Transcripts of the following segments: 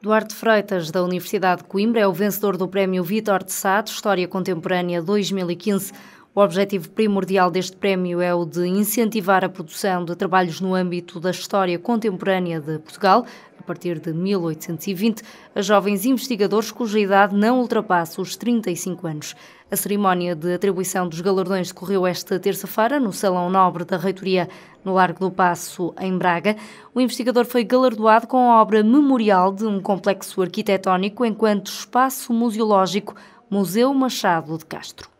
Duarte Freitas, da Universidade de Coimbra, é o vencedor do Prémio Vítor de Sá História Contemporânea 2015. O objetivo primordial deste prémio é o de incentivar a produção de trabalhos no âmbito da história contemporânea de Portugal, partir de 1820 a jovens investigadores cuja idade não ultrapassa os 35 anos. A cerimónia de atribuição dos galardões decorreu esta terça-feira no Salão Nobre da Reitoria, no Largo do Passo, em Braga. O investigador foi galardoado com a obra memorial de um complexo arquitetónico enquanto espaço museológico Museu Machado de Castro.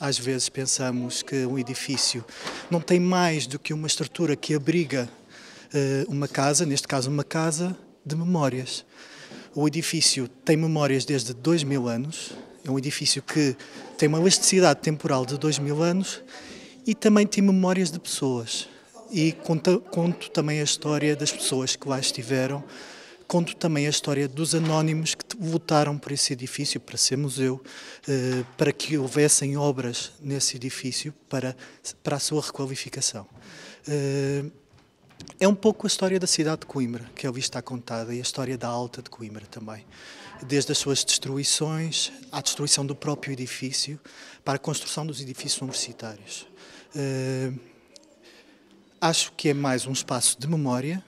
Às vezes pensamos que um edifício não tem mais do que uma estrutura que abriga eh, uma casa, neste caso uma casa, de memórias. O edifício tem memórias desde 2 mil anos, é um edifício que tem uma elasticidade temporal de 2 mil anos e também tem memórias de pessoas. E conto, conto também a história das pessoas que lá estiveram, conto também a história dos anónimos que lutaram por esse edifício, para ser museu, eh, para que houvessem obras nesse edifício para, para a sua requalificação. Eh, é um pouco a história da cidade de Coimbra, que eu vi está contada, e a história da Alta de Coimbra também. Desde as suas destruições, à destruição do próprio edifício, para a construção dos edifícios universitários. Uh, acho que é mais um espaço de memória,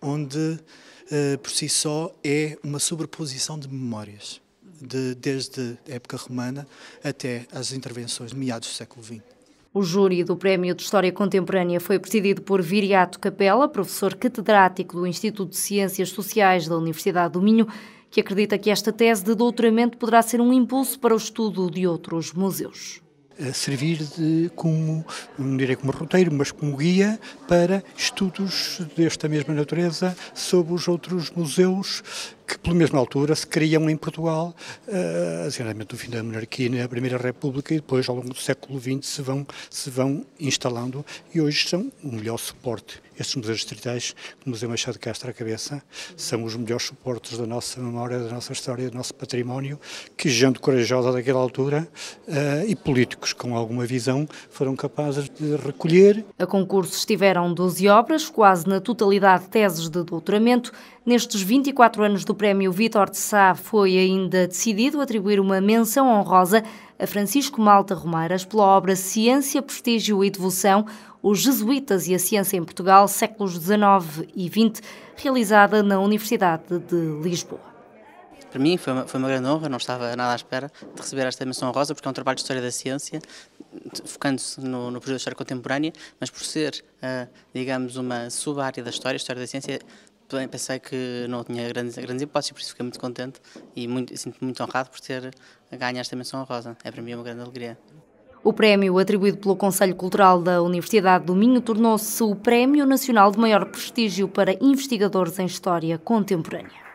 onde uh, por si só é uma sobreposição de memórias, de, desde a época romana até as intervenções de meados do século XX. O júri do Prémio de História Contemporânea foi presidido por Viriato Capella, professor catedrático do Instituto de Ciências Sociais da Universidade do Minho, que acredita que esta tese de doutoramento poderá ser um impulso para o estudo de outros museus a servir de, como, não direi como roteiro, mas como guia para estudos desta mesma natureza sobre os outros museus que, pela mesma altura, se criam em Portugal, eh, geralmente no fim da monarquia, na Primeira República, e depois, ao longo do século XX, se vão, se vão instalando e hoje são o melhor suporte estes museus distritais, como o Museu Machado de Castro à cabeça, são os melhores suportes da nossa memória, da nossa história, do nosso património, que gente corajosa daquela altura uh, e políticos com alguma visão foram capazes de recolher. A concurso estiveram 12 obras, quase na totalidade teses de doutoramento. Nestes 24 anos do Prémio Vítor de Sá foi ainda decidido atribuir uma menção honrosa a Francisco Malta Romeiras pela obra Ciência, Prestígio e Devoção, os Jesuítas e a Ciência em Portugal, séculos XIX e XX, realizada na Universidade de Lisboa. Para mim foi uma, foi uma grande honra, não estava nada à espera de receber esta menção rosa, porque é um trabalho de história da ciência, focando-se no, no período da história contemporânea, mas por ser, uh, digamos, uma sub-área da história, a história da ciência pensei que não tinha grandes, grandes hipóteses, por isso fiquei muito contente e sinto-me muito honrado por ter ganho esta menção honrosa. É para mim uma grande alegria. O prémio, atribuído pelo Conselho Cultural da Universidade do Minho, tornou-se o prémio nacional de maior prestígio para investigadores em história contemporânea.